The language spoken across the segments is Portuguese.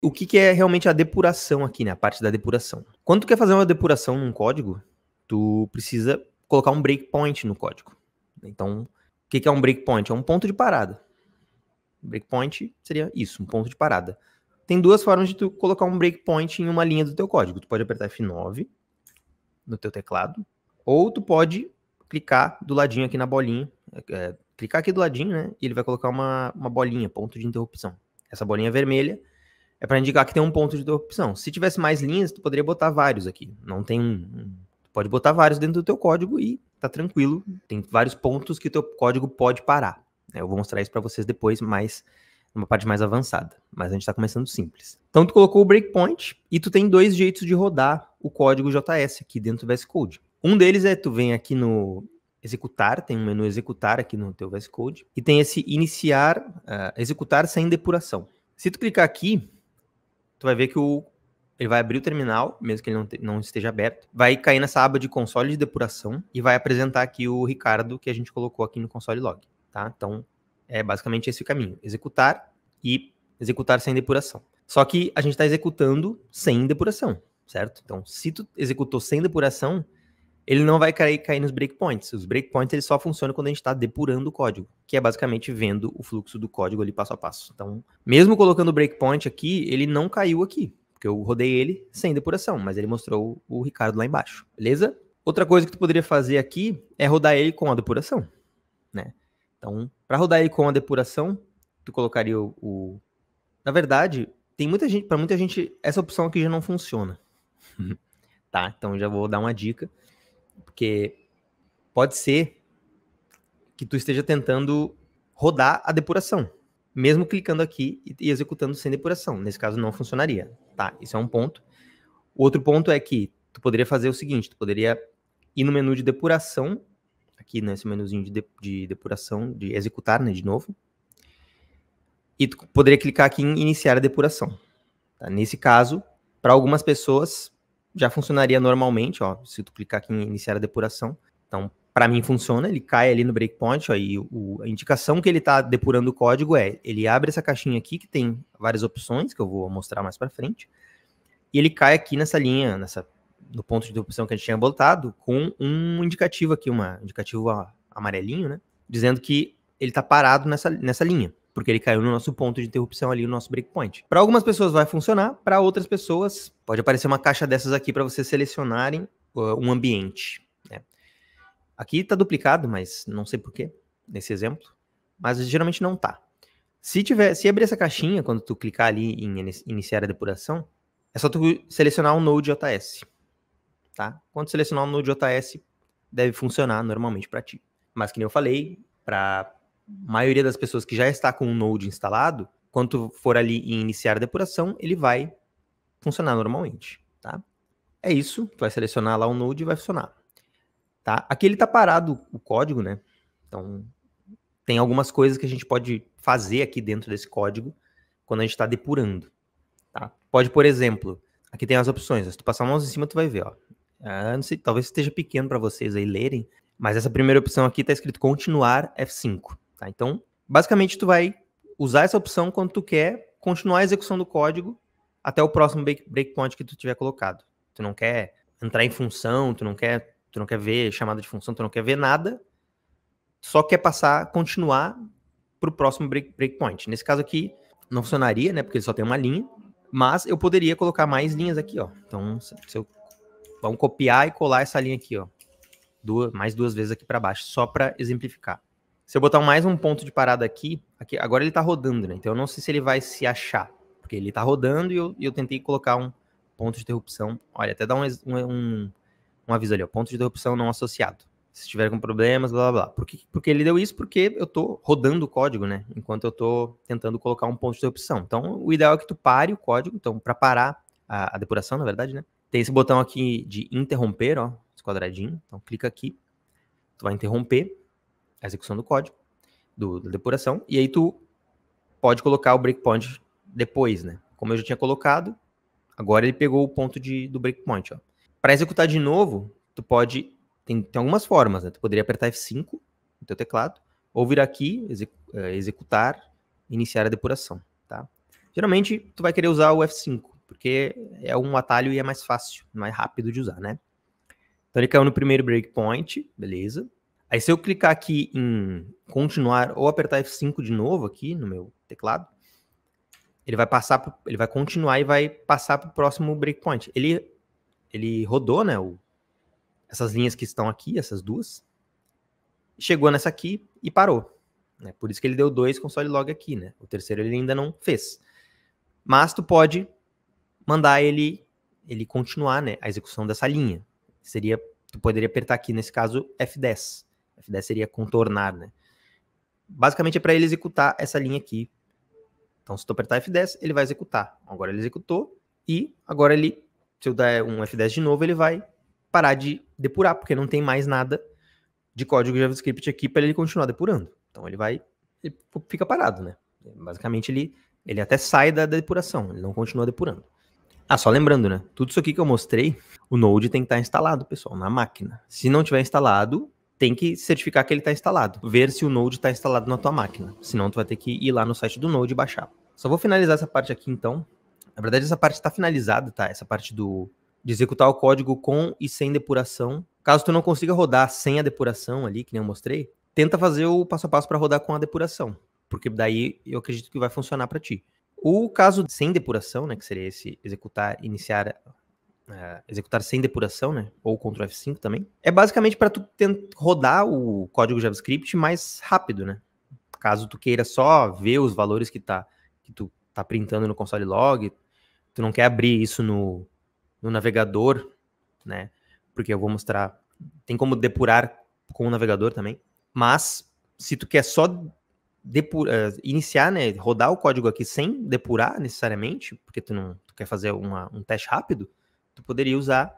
o que, que, é realmente a depuração aqui, né? A parte da depuração. Quando tu quer fazer uma depuração num código, tu precisa colocar um breakpoint no código. Então, o que, que é um breakpoint? É um ponto de parada. Breakpoint seria isso, um ponto de parada. Tem duas formas de tu colocar um breakpoint em uma linha do teu código. Tu pode apertar F9 no teu teclado, ou tu pode clicar do ladinho aqui na bolinha, é, clicar aqui do ladinho, né? E ele vai colocar uma, uma bolinha, ponto de interrupção. Essa bolinha vermelha é para indicar que tem um ponto de opção. Se tivesse mais linhas, tu poderia botar vários aqui. Não tem um. Tu pode botar vários dentro do teu código e tá tranquilo. Tem vários pontos que o teu código pode parar. Eu vou mostrar isso para vocês depois, mas numa parte mais avançada. Mas a gente está começando simples. Então tu colocou o breakpoint e tu tem dois jeitos de rodar o código JS aqui dentro do VS Code. Um deles é tu vem aqui no executar, tem um menu executar aqui no teu VS Code e tem esse iniciar, uh, executar sem depuração. Se tu clicar aqui, tu vai ver que o, ele vai abrir o terminal, mesmo que ele não, te, não, esteja aberto, vai cair nessa aba de console de depuração e vai apresentar aqui o Ricardo que a gente colocou aqui no console log, tá? Então, é basicamente esse o caminho, executar e executar sem depuração. Só que a gente está executando sem depuração, certo? Então, se tu executou sem depuração, ele não vai cair, cair nos breakpoints. Os breakpoints eles só funcionam quando a gente está depurando o código, que é basicamente vendo o fluxo do código ali passo a passo. Então, mesmo colocando o breakpoint aqui, ele não caiu aqui, porque eu rodei ele sem depuração, mas ele mostrou o Ricardo lá embaixo, beleza? Outra coisa que tu poderia fazer aqui é rodar ele com a depuração, né? Então, para rodar ele com a depuração, tu colocaria o, o... na verdade, tem muita gente, para muita gente essa opção aqui já não funciona. tá? Então já vou dar uma dica porque pode ser que tu esteja tentando rodar a depuração, mesmo clicando aqui e executando sem depuração. Nesse caso não funcionaria, tá? Isso é um ponto. O Outro ponto é que tu poderia fazer o seguinte, tu poderia ir no menu de depuração, aqui nesse menuzinho de, de, de depuração, de executar, né, de novo, e tu poderia clicar aqui em iniciar a depuração. Tá? Nesse caso, para algumas pessoas, já funcionaria normalmente, ó, se tu clicar aqui em iniciar a depuração. Então, para mim funciona, ele cai ali no breakpoint, ó, e o, a indicação que ele está depurando o código é, ele abre essa caixinha aqui que tem várias opções, que eu vou mostrar mais para frente, e ele cai aqui nessa linha, nessa no ponto de opção que a gente tinha botado, com um indicativo aqui, uma indicativo amarelinho, né, dizendo que ele está parado nessa, nessa linha porque ele caiu no nosso ponto de interrupção ali, no nosso breakpoint. Para algumas pessoas vai funcionar, para outras pessoas pode aparecer uma caixa dessas aqui para vocês selecionarem uh, um ambiente. Né? Aqui está duplicado, mas não sei porquê, nesse exemplo. Mas geralmente não tá. Se tiver, se abrir essa caixinha quando tu clicar ali em iniciar a depuração, é só tu selecionar um Node.js, tá? Quando selecionar um Node.js, deve funcionar normalmente para ti. Mas que nem eu falei, para maioria das pessoas que já está com o um Node instalado, quando for ali em iniciar a depuração, ele vai funcionar normalmente, tá? É isso, tu vai selecionar lá o um Node e vai funcionar, tá? Aqui ele está parado o código, né? Então, tem algumas coisas que a gente pode fazer aqui dentro desse código quando a gente está depurando, tá? Pode, por exemplo, aqui tem as opções, se tu passar a mão em cima, tu vai ver, ó. Ah, não sei, talvez esteja pequeno para vocês aí lerem, mas essa primeira opção aqui está escrito continuar F5. Tá? Então, basicamente, tu vai usar essa opção quando tu quer continuar a execução do código até o próximo breakpoint que tu tiver colocado. Tu não quer entrar em função, tu não quer, tu não quer ver chamada de função, tu não quer ver nada. Só quer passar, continuar para o próximo break, breakpoint. Nesse caso aqui, não funcionaria, né? Porque ele só tem uma linha. Mas eu poderia colocar mais linhas aqui, ó. Então, se eu, vamos copiar e colar essa linha aqui, ó. Duas, mais duas vezes aqui para baixo, só para exemplificar. Se eu botar mais um ponto de parada aqui, aqui agora ele está rodando, né? Então eu não sei se ele vai se achar, porque ele está rodando e eu, eu, tentei colocar um ponto de interrupção. Olha, até dá um, um, um aviso ali, ó, ponto de interrupção não associado. Se tiver com problemas, blá blá blá. Por que, porque ele deu isso? Porque eu estou rodando o código, né? Enquanto eu estou tentando colocar um ponto de interrupção. Então o ideal é que tu pare o código, então para parar a, a depuração, na verdade, né? Tem esse botão aqui de interromper, ó, esse quadradinho. Então clica aqui, tu vai interromper a execução do código, do, da depuração, e aí tu pode colocar o breakpoint depois, né? Como eu já tinha colocado, agora ele pegou o ponto de, do breakpoint, ó. Para executar de novo, tu pode tem, tem algumas formas, né? Tu poderia apertar F5 no teu teclado ou vir aqui exec, eh, executar, iniciar a depuração, tá? Geralmente tu vai querer usar o F5 porque é um atalho e é mais fácil, mais rápido de usar, né? Então ele caiu no primeiro breakpoint, beleza? Aí se eu clicar aqui em continuar ou apertar F5 de novo aqui no meu teclado, ele vai passar, pro, ele vai continuar e vai passar para o próximo breakpoint. Ele, ele rodou, né? O, essas linhas que estão aqui, essas duas, chegou nessa aqui e parou. Né? Por isso que ele deu dois console log aqui, né? O terceiro ele ainda não fez. Mas tu pode mandar ele ele continuar, né, a execução dessa linha. Seria tu poderia apertar aqui nesse caso F10. F10 seria contornar, né? Basicamente é para ele executar essa linha aqui. Então, se eu apertar F10, ele vai executar. Agora ele executou e agora ele, se eu der um F10 de novo, ele vai parar de depurar, porque não tem mais nada de código JavaScript aqui para ele continuar depurando. Então ele vai, ele fica parado, né? Basicamente ele, ele até sai da depuração, ele não continua depurando. Ah, só lembrando, né? Tudo isso aqui que eu mostrei, o Node tem que estar instalado, pessoal, na máquina. Se não tiver instalado, tem que certificar que ele está instalado, ver se o Node está instalado na tua máquina, senão tu vai ter que ir lá no site do Node e baixar. Só vou finalizar essa parte aqui então. Na verdade essa parte está finalizada, tá? Essa parte do de executar o código com e sem depuração. Caso tu não consiga rodar sem a depuração ali, que nem eu mostrei, tenta fazer o passo a passo para rodar com a depuração, porque daí eu acredito que vai funcionar para ti. O caso sem depuração, né, que seria esse executar, iniciar uh, executar sem depuração, né? Ou Ctrl F5 também. É basicamente para tu rodar o código JavaScript mais rápido, né? Caso tu queira só ver os valores que tá que tu tá printando no console log, tu não quer abrir isso no, no navegador, né? Porque eu vou mostrar, tem como depurar com o navegador também, mas se tu quer só eh, iniciar, né, rodar o código aqui sem depurar necessariamente, porque tu não tu quer fazer uma, um teste rápido, tu poderia usar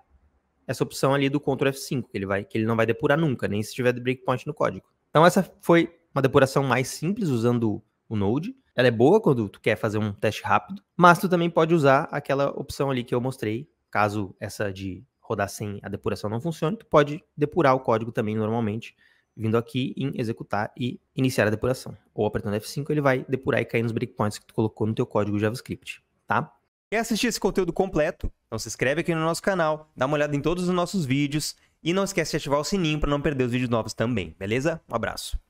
essa opção ali do Ctrl F5, que ele, vai, que ele não vai depurar nunca, nem se tiver breakpoint no código. Então essa foi uma depuração mais simples usando o Node. Ela é boa quando tu quer fazer um teste rápido, mas tu também pode usar aquela opção ali que eu mostrei, caso essa de rodar sem a depuração não funcione, tu pode depurar o código também normalmente, vindo aqui em executar e iniciar a depuração. Ou apertando F5, ele vai depurar e cair nos breakpoints que tu colocou no teu código JavaScript, tá? Quer assistir esse conteúdo completo? Então se inscreve aqui no nosso canal, dá uma olhada em todos os nossos vídeos e não esquece de ativar o sininho para não perder os vídeos novos também, beleza? Um abraço.